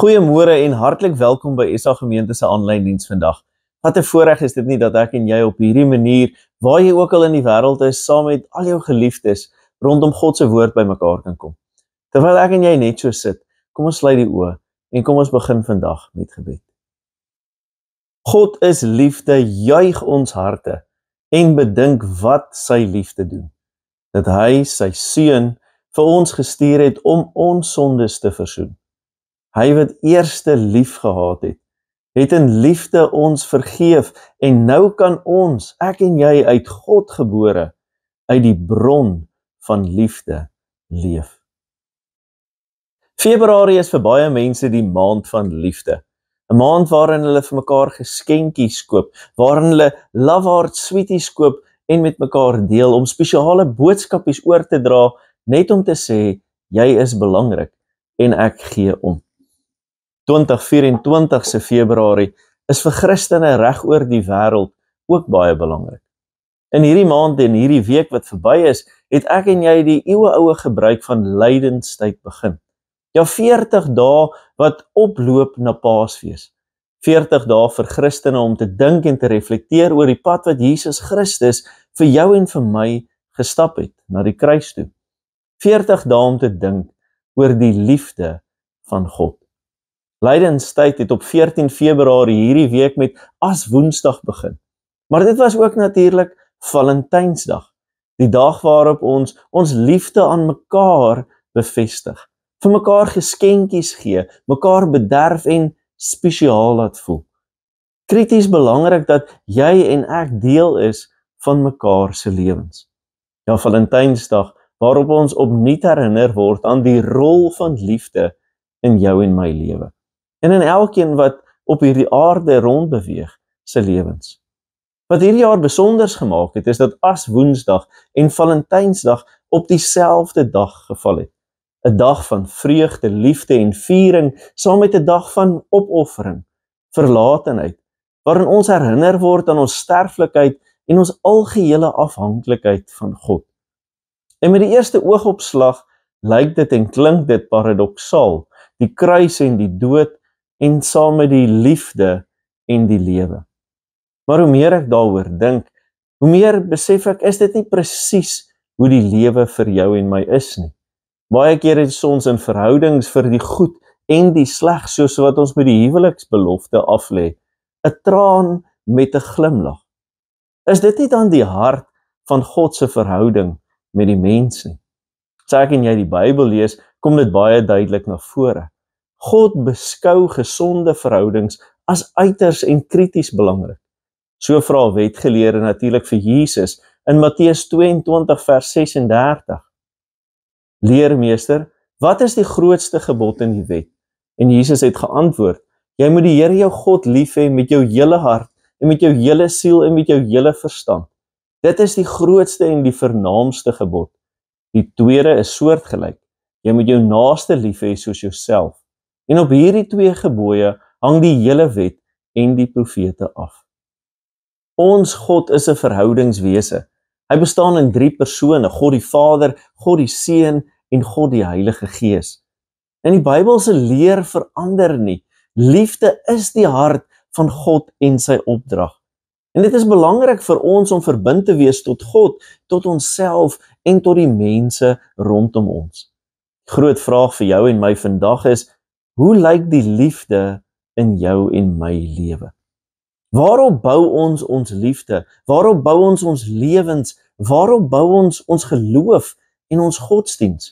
Goeiemôre en hartlik welkom by SA Gemeente se aanlyn diens vandag. Wat 'n voorreg is dit nie dat ek en jy op hierdie manier, waar jy ook al in die wêreld is, saam met al jou geliefdes rondom God se woord bymekaar kan kom. Terwyl ek en jy net so sit, kom ons sluit die oë en kom ons begin vandag met gebed. God is liefde, juig ons harte en bedink wat sy liefde doen. Dat hy sy seun vir ons gestuur het om ons sondes te versoen. Hy wat eerste lief gehad het, het in liefde ons vergeef en nou kan ons, ek en jy uit God gebore, uit die bron van liefde leef. Februarie is vir baie mense die maand van liefde. 'n Maand waarin hulle vir mekaar geskenkies koop, waarin hulle love heart sweeties koop en met mekaar deel om spesiale boodskapies oor te dra net om te sê jy is belangrik en ek gee om. 2024 se Februarie is vir Christene reg oor die wêreld ook baie belangrik. In hierdie maand en hierdie week wat verby is, het ek en jy die eeueoue gebruik van Lijdenstyd begin. Ja 40 dae wat oploop na Paasfees. 40 dae vir Christene om te dink en te reflekteer oor die pad wat Jesus Christus vir jou en vir my gestap het na die kruis toe. 40 dae om te dink oor die liefde van God. Lydenstate het op 14 Februarie hierdie week met as Woensdag begin. Maar dit was ook natuurlik Valentynsdag, die dag waarop ons ons liefde aan mekaar bevestig, vir mekaar geskenkies gee, mekaar bederf en spesiaal laat voel. Krities belangrik dat jy en ek deel is van mekaar se lewens. Ja, Valentynsdag waarop ons opnuut herinner word aan die rol van liefde in jou en my lewe en in elkeen wat op hierdie aarde rondbeweeg se lewens. Wat hierdie jaar besonders gemaak het, is dat as Woensdag en Valentynsdag op dieselfde dag geval het. 'n Dag van vreugde, liefde en viering, saam met 'n dag van opoffering, verlatenheid, waarin ons herinner word aan ons sterflikheid en ons algehele afhanklikheid van God. En met die eerste oogopslag lyk dit en klink dit paradoksaal, die kruis en die dood en saam met die liefde en die lewe. Maar hoe meer ek daaroor dink, hoe meer besef ek is dit nie presies hoe die lewe vir jou en my is nie. Baie kere is ons in verhoudings vir die goed en die sleg soos wat ons met die huweliksbelofte aflê, 'n traan met 'n glimlag. Is dit nie dan die hart van God se verhouding met die mens nie? As ek en jy die Bybel lees, kom dit baie duidelik na vore. God beskou gesonde verhoudings as uiters en krities belangrik. So vra wetgeleerde natuurlik vir Jesus in Matteus 22 vers 36. Leermeester, wat is die grootste gebod in die wet? En Jesus het geantwoord: Jy moet die Here jou God lief hê met jou hele hart en met jou hele siel en met jou hele verstand. Dit is die grootste en die vernaamste gebod. Die tweede is soortgelyk. Jy moet jou naaste lief hê soos jouself. En op hierdie twee gebooie hang die hele wet en die profete af. Ons God is 'n verhoudingswese. Hy bestaan in drie persone: God die Vader, God die Seun en God die Heilige Gees. In die Bybel se leer verander nie. Liefde is die hart van God en sy opdrag. En dit is belangrik vir ons om verbind te wees tot God, tot onsself en tot die mense rondom ons. Groot vraag vir jou en my vandag is: Hoe lyk die liefde in jou en my lewe? Waarop bou ons ons liefde? Waarop bou ons ons lewens? Waarop bou ons ons geloof en ons godsdiens?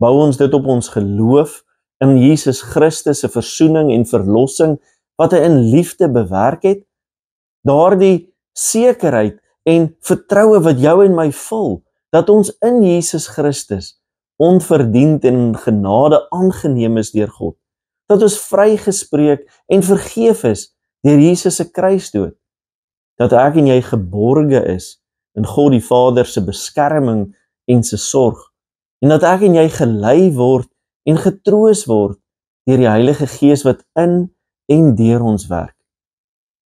Bou ons dit op ons geloof in Jesus Christus se verzoening en verlossing wat hy in liefde bewerk het? Daardie sekerheid en vertroue wat jou en my vul dat ons in Jesus Christus onverdiend en genade aangeneem is deur God dat ons vrygespreek en vergeef is deur Jesus se kruisdood. Dat ek en jy geborge is in God die Vader se beskerming en se sorg en dat ek en jy gelei word en getroos word deur die Heilige Gees wat in en deur ons werk.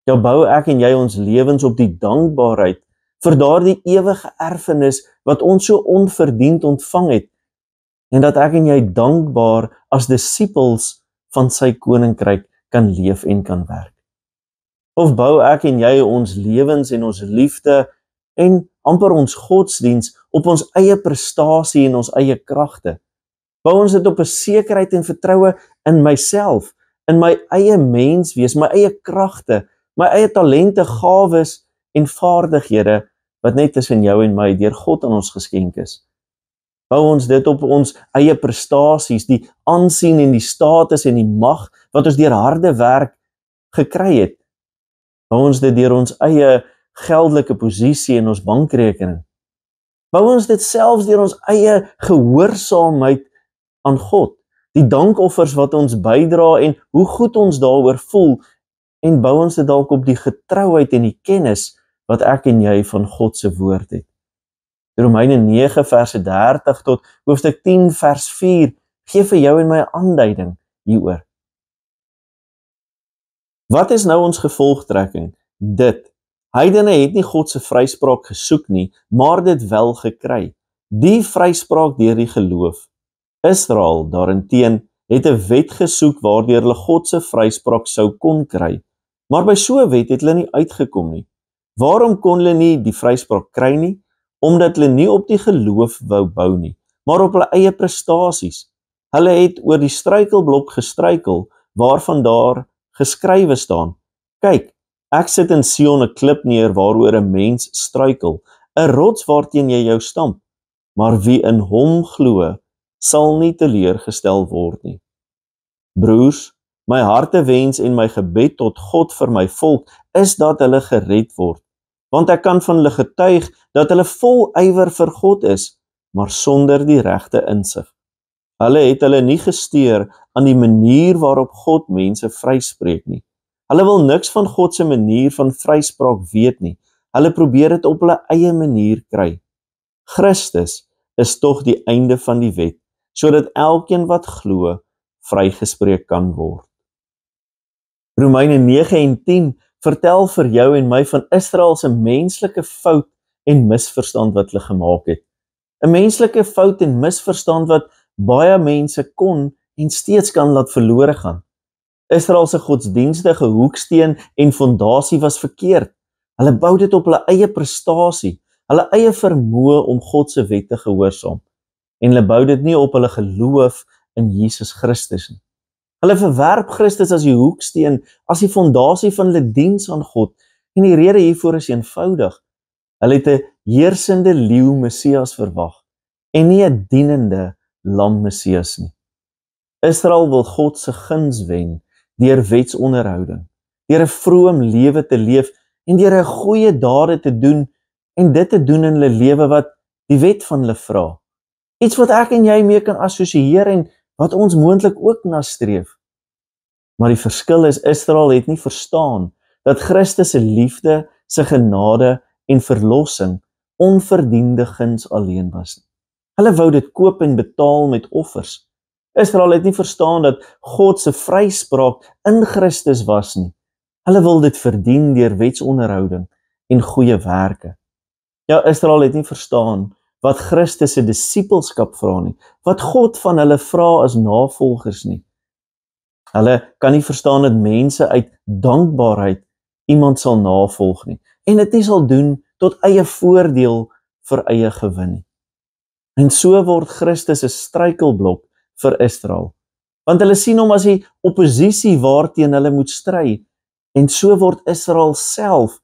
Jy ja, bou ek en jy ons lewens op die dankbaarheid vir daardie ewige erfenis wat ons so onverdiend ontvang het en dat ek en jy dankbaar as disippels van sy koninkryk kan leef en kan werk? Of bou ek en jy ons lewens en ons liefde en amper ons godsdiens op ons eie prestasie en ons eie kragte? Bou ons dit op 'n sekerheid en vertroue in myself, in my eie menswees, my eie kragte, my eie talente, gawes en vaardighede wat net tussen jou en my deur God aan ons geskenk is? bou ons dit op ons eie prestasies, die aansien en die status en die mag wat ons deur harde werk gekry het. Bou ons dit deur ons eie geldelike posisie en ons bankrekening. Bou ons dit selfs deur ons eie gehoorsaamheid aan God, die dankoffers wat ons bydra en hoe goed ons daaroor voel en bou ons dit dalk op die getrouheid en die kennis wat ek en jy van God se woord het. Romeine 9 vers 30 tot hoofstuk 10 vers 4 gee vir jou en my 'n aanduiding hieroor. Wat is nou ons gevolgtrekking? Dit heidene het nie God se vryspraak gesoek nie, maar dit wel gekry. Die vryspraak deur die geloof. Israel daarteenoor het 'n wet gesoek waardeur hulle God se vryspraak sou kon kry. Maar by so 'n wet het hulle nie uitgekom nie. Waarom kon hulle nie die vryspraak kry nie? omdat hulle nie op die geloof wou bou nie, maar op hulle eie prestasies. Hulle het oor die struikelblok gestruikel waarvan daar geskrywe staan: "Kyk, ek sit in Sion 'n klip neer waaroor 'n mens struikel, 'n rots waarteen jy jou stamp. Maar wie in Hom glo, sal nie teleurgestel word nie." Broers, my harte wens en my gebed tot God vir my volk is dat hulle gered word want ek kan van hulle getuig dat hulle vol ywer vir God is, maar sonder die regte insig. Hulle het hulle nie gesteer aan die manier waarop God mense vryspreek nie. Hulle wil niks van God se manier van vryspraak weet nie. Hulle probeer dit op hulle eie manier kry. Christus is tog die einde van die wet, sodat elkeen wat glo, vrygespreek kan word. Romeine 9 en 10 vertel vir jou en my van Israel se menslike fout en misverstand wat hulle gemaak het. 'n Menslike fout en misverstand wat baie mense kon en steeds kan laat verlore gaan. Israel se godsdienstige hoeksteen en fondasie was verkeerd. Hulle bou dit op hulle eie prestasie, hulle eie vermoë om God se wette gehoorsaam. En hulle bou dit nie op hulle geloof in Jesus Christus nie. Hulle verwerp Christus as die hoeksteen, as die fondasie van hulle diens aan God. En die rede hiervoor is eenvoudig. Hulle het 'n heersende leeu Messias verwag en nie 'n dienende lam Messias nie. Israel wil God se guns wen deur wetsonderhouding, deur 'n vroom lewe te leef en deur 'n goeie dade te doen en dit te doen in hulle lewe wat die wet van hulle vra. Iets wat ek en jy mee kan assosieer en wat ons moontlik ook na streef. Maar die verskil is Israel het nie verstaan dat Christus se liefde, se genade en verlossing onverdiende guns alleen was nie. Hulle wou dit koop en betaal met offers. Israel het nie verstaan dat God se vryspraak in Christus was nie. Hulle wil dit verdien deur wetsonderhouding en goeie werke. Ja, Israel het nie verstaan wat Christus se disippelskap vra nie, wat God van hulle vra as navolgers nie. Hulle kan nie verstaan dat mense uit dankbaarheid iemand sal navolg nie en dit nie sal doen tot eie voordeel vir eie gewin nie. En so word Christus 'n struikelblok vir Israel. Want hulle sien hom as die oppositie waarteen hulle moet stry en so word Israel self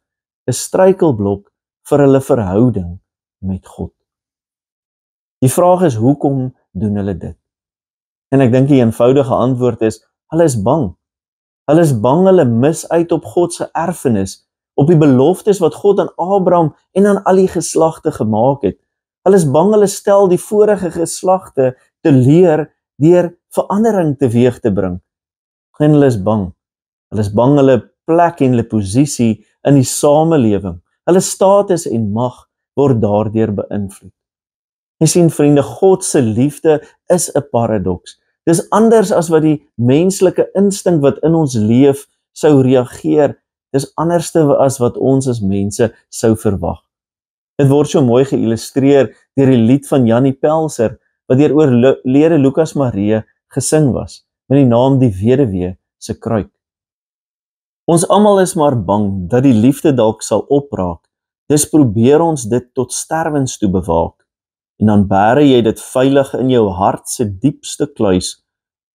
'n struikelblok vir hulle verhouding met God. Die vraag is hoekom doen hulle dit? En ek dink die eenvoudige antwoord is hulle is bang. Hulle is bang hulle mis uit op God se erfenis, op die beloftes wat God aan Abraham en aan al die geslagte gemaak het. Hulle is bang hulle stel die vorige geslagte te leer deur verandering teweeg te bring. En hulle is bang. Hulle is bang hulle plek en hulle posisie in die samelewing, hulle status en mag word daardeur beïnvloed. Jy sien vriende, God se liefde is 'n paradoks. Dis anders as wat die menslike instink wat in ons leef sou reageer. Dis anderste as wat ons as mense sou verwag. Dit word so mooi geillustreer deur die lied van Janie Pelser wat deur oorlede Lukas Marie gesing was met die naam Die Weduwee se Kruik. Ons almal is maar bang dat die liefde dalk sal opraak. Dis probeer ons dit tot sterwens toe bewaak en dan bære jy dit veilig in jou hart se diepste kluis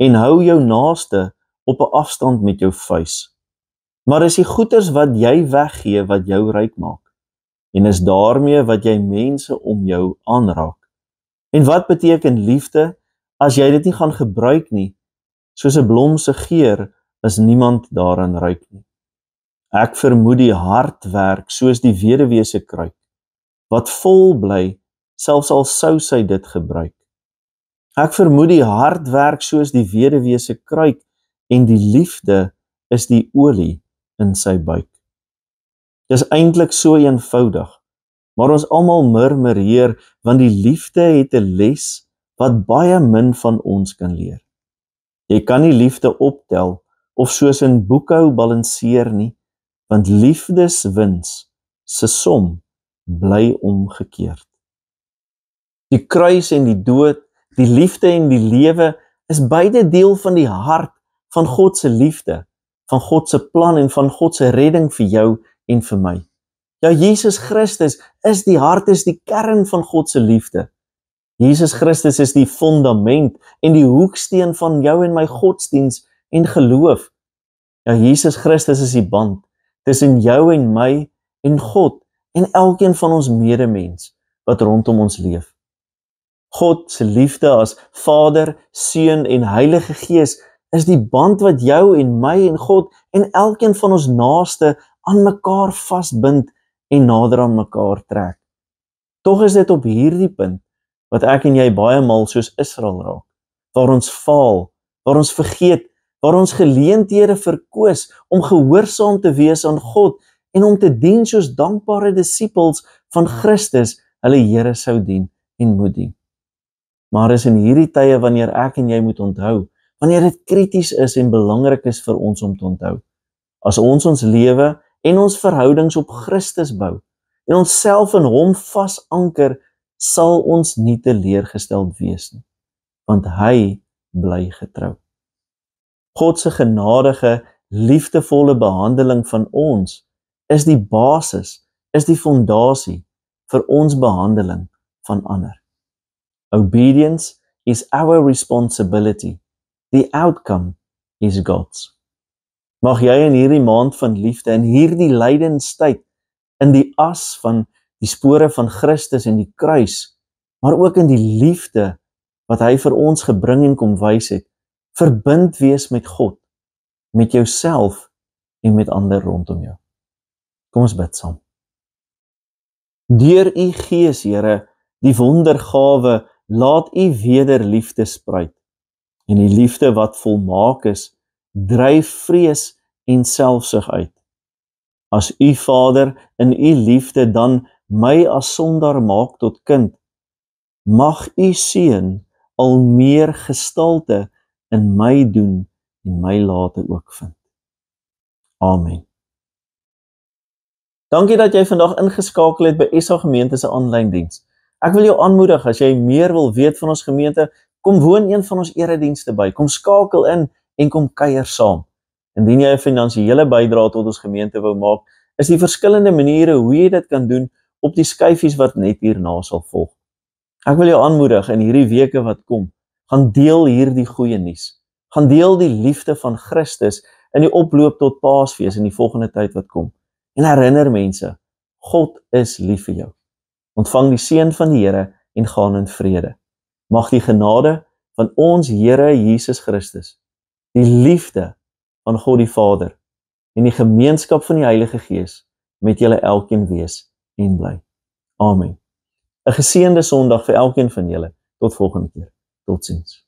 en hou jou naaste op 'n afstand met jou vuis. Maar is die goederes wat jy weggee wat jou ryk maak? En is daarmee wat jy mense om jou aanraak? En wat beteken liefde as jy dit nie gaan gebruik nie? Soos 'n blom se geur is niemand daarin ryk nie. Ek vermoed die hart werk soos die weduwee se kruik wat vol bly selfs al sou sy dit gebruik. Ek vermoed die hard werk soos die weduwee se kruik en die liefde is die olie in sy buik. Dis eintlik so eenvoudig. Maar ons almal murmureer want die liefde het 'n les wat baie min van ons kan leer. Jy kan nie liefde optel of soos in boeke hou balanseer nie, want liefdeswins se som bly omgekeerd. Die kruis en die dood, die liefde en die lewe is beide deel van die hart van God se liefde, van God se plan en van God se redding vir jou en vir my. Ja Jesus Christus is die hart is die kern van God se liefde. Jesus Christus is die fondament en die hoeksteen van jou en my godsdiens en geloof. Ja Jesus Christus is die band tussen jou en my en God en elkeen van ons medemens wat rondom ons leef. God se liefde as Vader, Seun en Heilige Gees is die band wat jou en my en God en elkeen van ons naaste aan mekaar vasbind en nader aan mekaar trek. Tog is dit op hierdie punt wat ek en jy baie maal soos Israel raak, waar ons faal, waar ons vergeet, waar ons geleenthede verkoos om gehoorsaam te wees aan God en om te dien soos dankbare disippels van Christus, hulle Here sou dien en moet dien. Maar is in hierdie tye wanneer ek en jy moet onthou, wanneer dit krities is en belangrik is vir ons om te onthou. As ons ons lewe en ons verhoudings op Christus bou en onsself in hom vasanker, sal ons nie teleurgestel wees nie, want hy bly getrou. God se genadige, liefdevolle behandeling van ons is die basis, is die fondasie vir ons behandeling van ander. Obedience is our responsibility. The outcome is God's. Mag jy in hierdie maand van liefde en hierdie lydenstyd in die as van die spore van Christus en die kruis, maar ook in die liefde wat hy vir ons gebring en kom wys het, verbind wees met God, met jouself en met ander rondom jou. Kom ons bid saam. Deur u Gees, Here, die wondergawe laat u wederliefde spruit. En die liefde wat volmaak is, dryf vrees en selfsug uit. As u Vader in u liefde dan my as sondaar maak tot kind, mag u seun al meer gestalte in my doen en my later ook vind. Amen. Dankie dat jy vandag ingeskakel het by SA Gemeente se aanlyn diens. Ek wil jou aanmoedig as jy meer wil weet van ons gemeente, kom woon een van ons eredienste by, kom skakel in en kom kuier saam. Indien jy 'n finansiële bydrae tot ons gemeente wou maak, is die verskillende maniere hoe jy dit kan doen op die skyfies wat net hierna sal volg. Ek wil jou aanmoedig in hierdie weke wat kom, gaan deel hierdie goeie nuus. Gaan deel die liefde van Christus in die oploop tot Paasfees en die volgende tyd wat kom. En herinner mense, God is lief vir jou. Ontvang die seën van die Here en gaan in vrede. Mag die genade van ons Here Jesus Christus, die liefde van God die Vader en die gemeenskap van die Heilige Gees met julle elkeen wees en bly. Amen. 'n Geseënde Sondag vir elkeen van julle. Tot volgende keer. Totsiens.